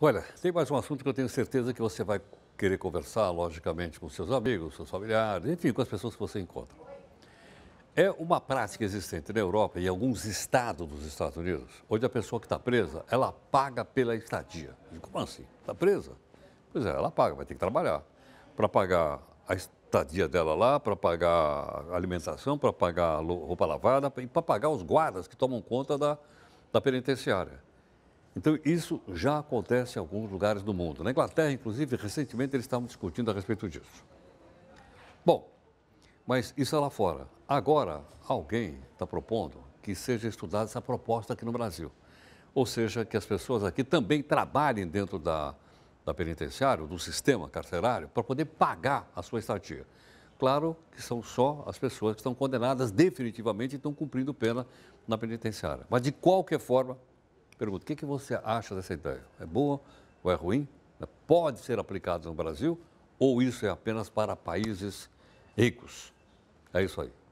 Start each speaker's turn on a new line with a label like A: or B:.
A: Olha, tem mais um assunto que eu tenho certeza que você vai querer conversar, logicamente, com seus amigos, seus familiares, enfim, com as pessoas que você encontra. É uma prática existente na Europa e em alguns estados dos Estados Unidos, onde a pessoa que está presa, ela paga pela estadia. como assim? Está presa? Pois é, ela paga, vai ter que trabalhar. Para pagar a estadia dela lá, para pagar alimentação, para pagar roupa lavada e para pagar os guardas que tomam conta da, da penitenciária. Então, isso já acontece em alguns lugares do mundo. Na Inglaterra, inclusive, recentemente eles estavam discutindo a respeito disso. Bom, mas isso é lá fora. Agora, alguém está propondo que seja estudada essa proposta aqui no Brasil. Ou seja, que as pessoas aqui também trabalhem dentro da, da penitenciária, do sistema carcerário, para poder pagar a sua estadia. Claro que são só as pessoas que estão condenadas definitivamente e estão cumprindo pena na penitenciária. Mas, de qualquer forma, pergunto, o que, que você acha dessa ideia? É boa ou é ruim? Pode ser aplicado no Brasil ou isso é apenas para países ricos? É isso aí.